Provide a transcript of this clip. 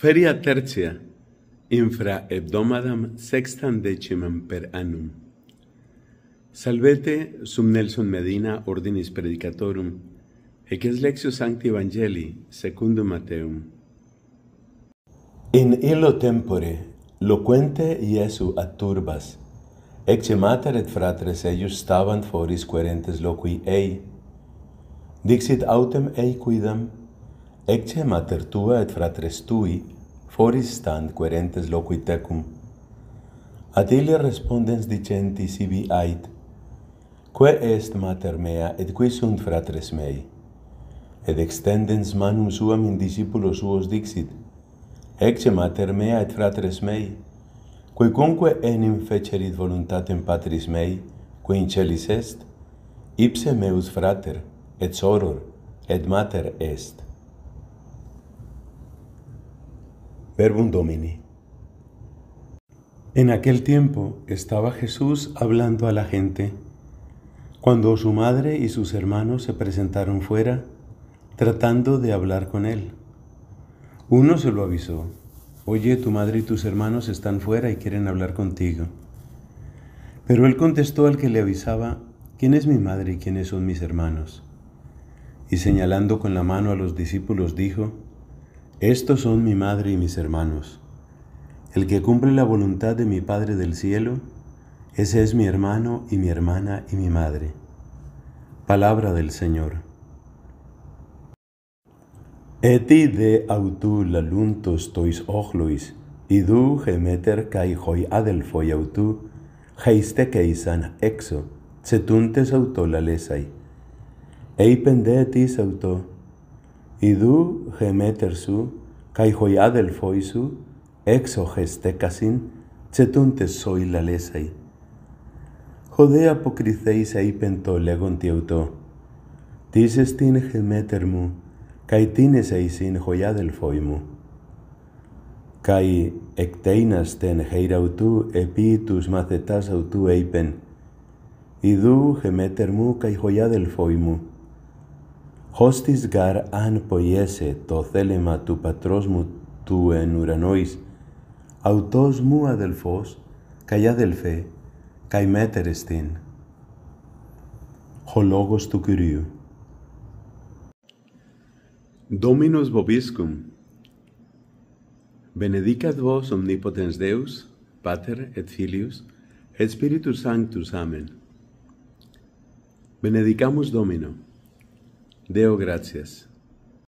Feria tertia infra hebdomadam sextam decimam per annum. Salvete sum Nelson Medina ordinis predicatorum et ex lectio sancti evangelii secundum Matteum. In illo tempore loquente Iesu ad turbas ex mater et fratres eius stabant foris quarentes loqui ei dixit autem ei quidam ecce mater tua et fratres tui foris stand querentes loqui tecum ad ille respondens dicenti sibi ait quae est mater mea et quis sunt fratres mei et extendens manum suam in discipulos suos dixit ecce mater mea et fratres mei quae enim fecerit voluntate in patris mei quae in celis est ipse meus frater et soror et mater est Verbum Domini. En aquel tiempo estaba Jesús hablando a la gente. Cuando su madre y sus hermanos se presentaron fuera, tratando de hablar con él. Uno se lo avisó, oye, tu madre y tus hermanos están fuera y quieren hablar contigo. Pero él contestó al que le avisaba, ¿quién es mi madre y quiénes son mis hermanos? Y señalando con la mano a los discípulos dijo, estos son mi madre y mis hermanos. El que cumple la voluntad de mi Padre del cielo, ese es mi hermano y mi hermana y mi madre. Palabra del Señor. Eti de autu laluntos tois y idu gemeter kai hoi adelfoy autu, geiste keisan exo, lalesai. autolalesai. Eipendetis auto, Ιδού γεμέτερ σου, καί χωιάδελφοί σου, έξω τέκασιν, τσετούντες σοι λαλέσαι. Χωδέ αποκριθείς έιπεν το λέγον τι αυτο. είσαι εστίν γεμέτερ μου, καί εισήν αείσιν χωιάδελφοί μου. Καί εκτέιναστεν ούτου επί τους μαθετάς αυτού έιπεν. Ιδού γεμέτερ μου, καί χωιάδελφοί μου, Χώστις γαρ αν ποιέσε το θέλημα του πατρός μου του εν ουρανόης, αυτός μου αδελφός, καί αδελφέ, καί μέτερες την. Ο λόγος του Κυρίου. Δόμινος vobiscum. Benedicat vos omnipotens Deus, Pater et Filius, et Spiritus Sanctus. Amen. Benedicamus Domino. Deo gracias.